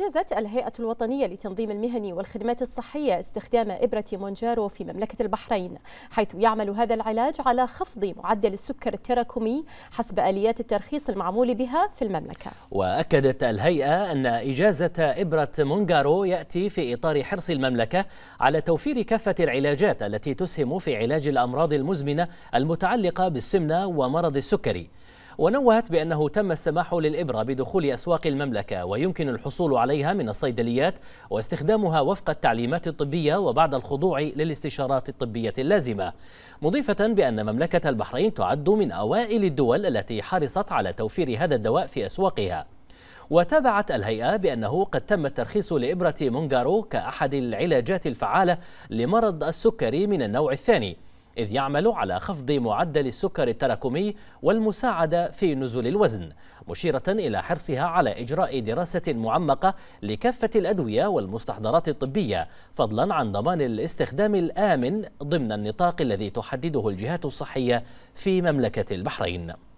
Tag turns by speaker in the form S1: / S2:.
S1: أجازت الهيئة الوطنية لتنظيم المهني والخدمات الصحية استخدام إبرة مونجارو في مملكة البحرين حيث يعمل هذا العلاج على خفض معدل السكر التراكمي حسب آليات الترخيص المعمول بها في المملكة
S2: وأكدت الهيئة أن إجازة إبرة مونجارو يأتي في إطار حرص المملكة على توفير كافة العلاجات التي تسهم في علاج الأمراض المزمنة المتعلقة بالسمنة ومرض السكري ونوهت بأنه تم السماح للإبرة بدخول أسواق المملكة ويمكن الحصول عليها من الصيدليات واستخدامها وفق التعليمات الطبية وبعد الخضوع للاستشارات الطبية اللازمة مضيفة بأن مملكة البحرين تعد من أوائل الدول التي حرصت على توفير هذا الدواء في أسواقها وتابعت الهيئة بأنه قد تم الترخيص لإبرة مونجارو كأحد العلاجات الفعالة لمرض السكري من النوع الثاني إذ يعمل على خفض معدل السكر التراكمي والمساعدة في نزول الوزن مشيرة إلى حرصها على إجراء دراسة معمقة لكافة الأدوية والمستحضرات الطبية فضلا عن ضمان الاستخدام الآمن ضمن النطاق الذي تحدده الجهات الصحية في مملكة
S1: البحرين